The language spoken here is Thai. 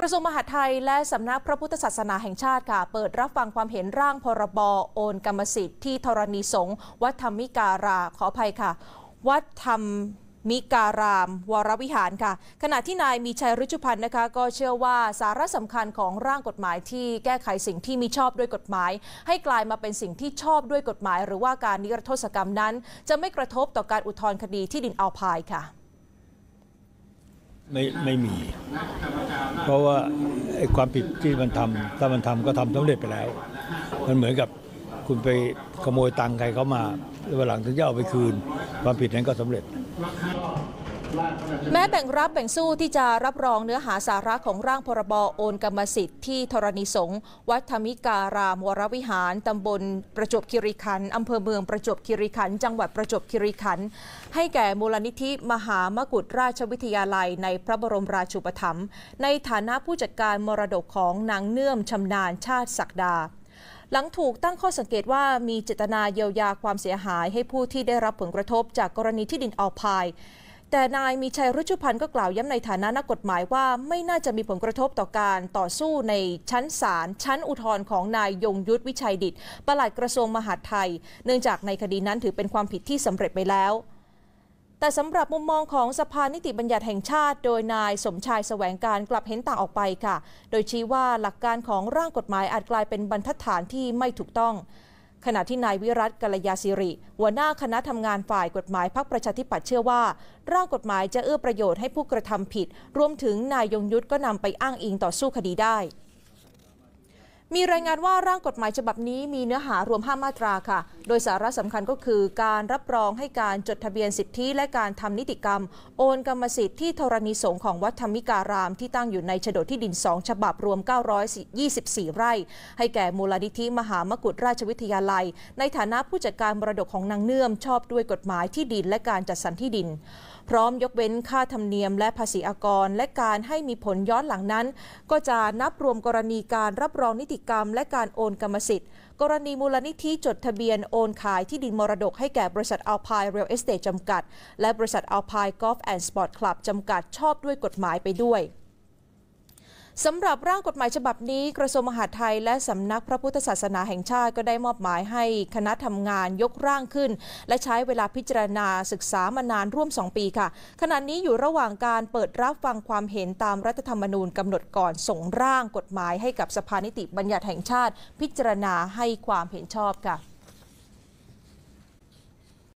กระทรวงมหาดไทยและสำนักพระพุทธศาสนาแห่งชาติค่ะ เปิดรับฟังความเห็นร่างพรบโอนกรรมสิทธิ์ที่ธรณีสงฆ์วัดธรรมิการาขออภัยค่ะ วัดธรรมมิการาม วรวิหารค่ะ ขณะที่นายมีชัยรุจุพันธ์นะคะ ก็เชื่อว่าสาระสำคัญของร่างกฎหมายที่แก้ไขสิ่งที่มีชอบด้วยกฎหมาย ให้กลายมาเป็นสิ่งที่ชอบด้วยกฎหมาย หรือว่าการนิรโทษกรรมนั้น จะไม่กระทบต่อการอุทธรณ์คดีที่ดินเอาพายค่ะไม่ไม่มี เพราะว่าความผิดที่มันทำ ถ้ามันทำก็ทำสาเร็จไปแล้ว มันเหมือนกับคุณไปขโมยตังค์ใครเขามาแว้าหลังถึงจะเอาไปคืน ความผิดนั้นก็สำเร็จแม้แบ่งรับแบ่งสู้ที่จะรับรองเนื้อหาสาระของร่างพรบโอนกรรมสิทธิ์ที่ธรณีสงฆ์วัดธรรมิการามวรวิหารตำบล ประจบคิริขันอำเภอเมืองประจบคิริขันจังหวัดประจบคิริขันให้แก่มูลนิธิ มหามกุฏราชวิทยาลัยในพระบรมราชูปถัมภ์ในฐานะผู้จัดการมรดกของนางเนื่อมชำนาญชาติศักดา หลังถูกตั้งข้อสังเกตว่ามีเจตนาเยียวยาความเสียหายให้ผู้ที่ได้รับผลกระทบจากกรณีที่ดินออพายแต่นายมีชัยรุชุพันธ์ก็กล่าวย้ำในฐานะนักกฎหมายว่าไม่น่าจะมีผลกระทบต่อการต่อสู้ในชั้นศาลชั้นอุทธรณ์ของนายยงยุทธวิชัยดิตประหลัดกระทรวงมหาดไทย เนื่องจากในคดีนั้นถือเป็นความผิดที่สำเร็จไปแล้ว แต่สำหรับมุมมองของสภานิติบัญญัติแห่งชาติโดยนายสมชายแสวงการกลับเห็นต่างออกไปค่ะ โดยชี้ว่าหลักการของร่างกฎหมายอาจกลายเป็นบรรทัดฐานที่ไม่ถูกต้องขณะที่นายวิรัตกัลยาสิริ หัวหน้าคณะทำงานฝ่ายกฎหมายพรรคประชาธิปัตย์เชื่อว่า ร่างกฎหมายจะเอื้อประโยชน์ให้ผู้กระทำผิด รวมถึงนายยงยุทธก็นำไปอ้างอิงต่อสู้คดีได้มีรายงานว่าร่างกฎหมายฉบับนี้มีเนื้อหารวม 5 มาตราค่ะ โดยสาระสำคัญก็คือการรับรองให้การจดทะเบียนสิทธิและการทำนิติกรรม โอนกรรมสิทธิ์ที่ธรณีสงของวัดธรรมิการามที่ตั้งอยู่ในฉดดที่ดิน 2 ฉบับรวม 924 ไร่ ให้แก่มูลนิธิมหามกุฏราชวิทยาลัยในฐานะผู้จัดการมรดกของนางเนื่อมชอบด้วยกฎหมายที่ดินและการจัดสรรที่ดินพร้อมยกเว้นค่าธรรมเนียมและภาษีอากร และการให้มีผลย้อนหลังนั้น ก็จะนับรวมกรณีการรับรองนิติกรรมและการโอนกรรมสิทธิ์ กรณีมูลนิธิจดทะเบียนโอนขายที่ดินมรดกให้แก่บริษัทอัลพายเรียลเอสเตทจำกัด และบริษัทอัลพายกอล์ฟแอนด์สปอร์ตคลับจำกัดชอบด้วยกฎหมายไปด้วยสำหรับร่างกฎหมายฉบับนี้ กระทรวงมหาดไทยและสำนักพระพุทธศาสนาแห่งชาติก็ได้มอบหมายให้คณะทำงานยกร่างขึ้นและใช้เวลาพิจารณาศึกษามานานร่วม 2 ปีค่ะ ขณะนี้อยู่ระหว่างการเปิดรับฟังความเห็นตามรัฐธรรมนูญกำหนดก่อน ส่งร่างกฎหมายให้กับสภานิติบัญญัติแห่งชาติ พิจารณาให้ความเห็นชอบค่ะ